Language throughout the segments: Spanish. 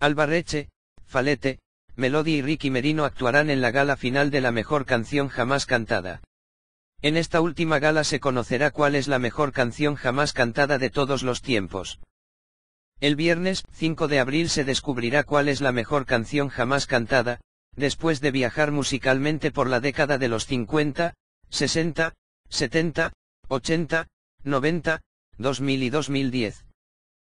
Albarreche, Falete, Melody y Ricky Merino actuarán en la gala final de la mejor canción jamás cantada. En esta última gala se conocerá cuál es la mejor canción jamás cantada de todos los tiempos. El viernes 5 de abril se descubrirá cuál es la mejor canción jamás cantada, después de viajar musicalmente por la década de los 50, 60, 70, 80, 90, 2000 y 2010.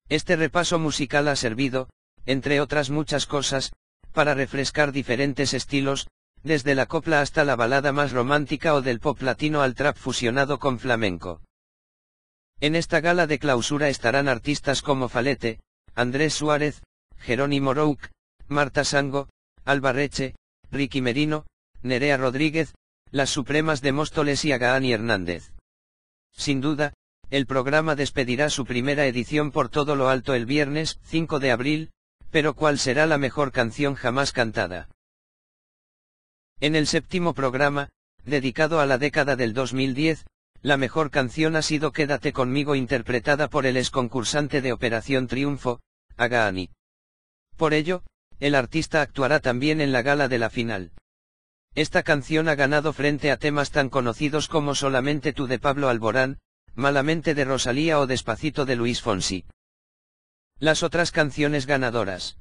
Este repaso musical ha servido, entre otras muchas cosas, para refrescar diferentes estilos, desde la copla hasta la balada más romántica o del pop latino al trap fusionado con flamenco. En esta gala de clausura estarán artistas como Falete, Andrés Suárez, Jerónimo Rouk, Marta Sango, Albarreche, Ricky Merino, Nerea Rodríguez, las Supremas de Móstoles y Agaani Hernández. Sin duda, el programa despedirá su primera edición por todo lo alto el viernes 5 de abril, pero ¿cuál será la mejor canción jamás cantada? En el séptimo programa, dedicado a la década del 2010, la mejor canción ha sido Quédate conmigo interpretada por el exconcursante de Operación Triunfo, Agaani. Por ello, el artista actuará también en la gala de la final. Esta canción ha ganado frente a temas tan conocidos como Solamente tú de Pablo Alborán, Malamente de Rosalía o Despacito de Luis Fonsi. Las otras canciones ganadoras.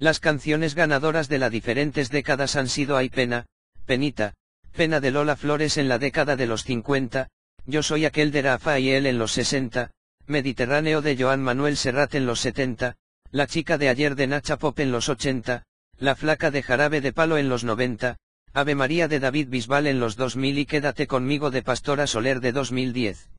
Las canciones ganadoras de las diferentes décadas han sido Hay Pena, Penita, Pena de Lola Flores en la década de los 50, Yo soy aquel de Rafa y él en los 60, Mediterráneo de Joan Manuel Serrat en los 70, La chica de ayer de Nacha Pop en los 80, La flaca de Jarabe de Palo en los 90, Ave María de David Bisbal en los 2000 y Quédate conmigo de Pastora Soler de 2010.